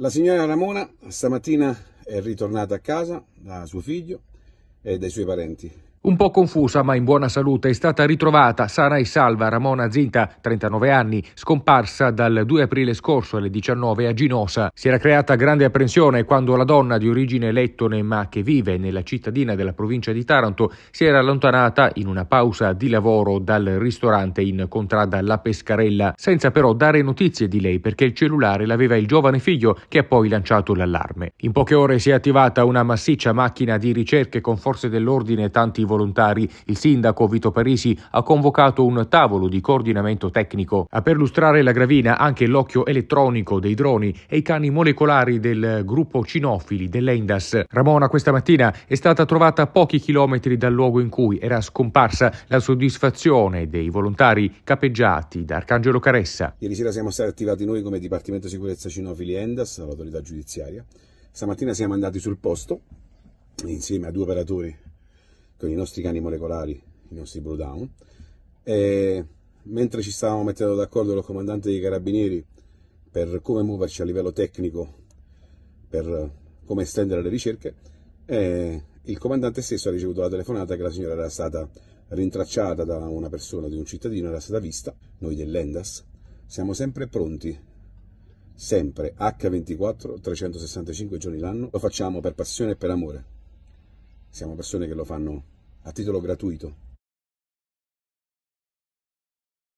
La signora Ramona stamattina è ritornata a casa da suo figlio e dai suoi parenti un po' confusa ma in buona salute è stata ritrovata sana e salva Ramona Zinta, 39 anni, scomparsa dal 2 aprile scorso alle 19 a Ginosa. Si era creata grande apprensione quando la donna di origine lettone ma che vive nella cittadina della provincia di Taranto si era allontanata in una pausa di lavoro dal ristorante in contrada La Pescarella, senza però dare notizie di lei perché il cellulare l'aveva il giovane figlio che ha poi lanciato l'allarme. In poche ore si è attivata una massiccia macchina di ricerche con forze dell'ordine e tanti volontari volontari. Il sindaco Vito Parisi ha convocato un tavolo di coordinamento tecnico. A perlustrare la gravina anche l'occhio elettronico dei droni e i cani molecolari del gruppo cinofili dell'Endas. Ramona questa mattina è stata trovata a pochi chilometri dal luogo in cui era scomparsa la soddisfazione dei volontari capeggiati da Arcangelo Caressa. Ieri sera siamo stati attivati noi come Dipartimento Sicurezza Cinofili Endas, l'autorità giudiziaria. Stamattina siamo andati sul posto insieme a due operatori con i nostri cani molecolari, i nostri Blue Down, e mentre ci stavamo mettendo d'accordo con il comandante dei carabinieri per come muoverci a livello tecnico, per come estendere le ricerche, eh, il comandante stesso ha ricevuto la telefonata che la signora era stata rintracciata da una persona, di un cittadino, era stata vista, noi dell'Endas, siamo sempre pronti, sempre H24, 365 giorni l'anno, lo facciamo per passione e per amore siamo persone che lo fanno a titolo gratuito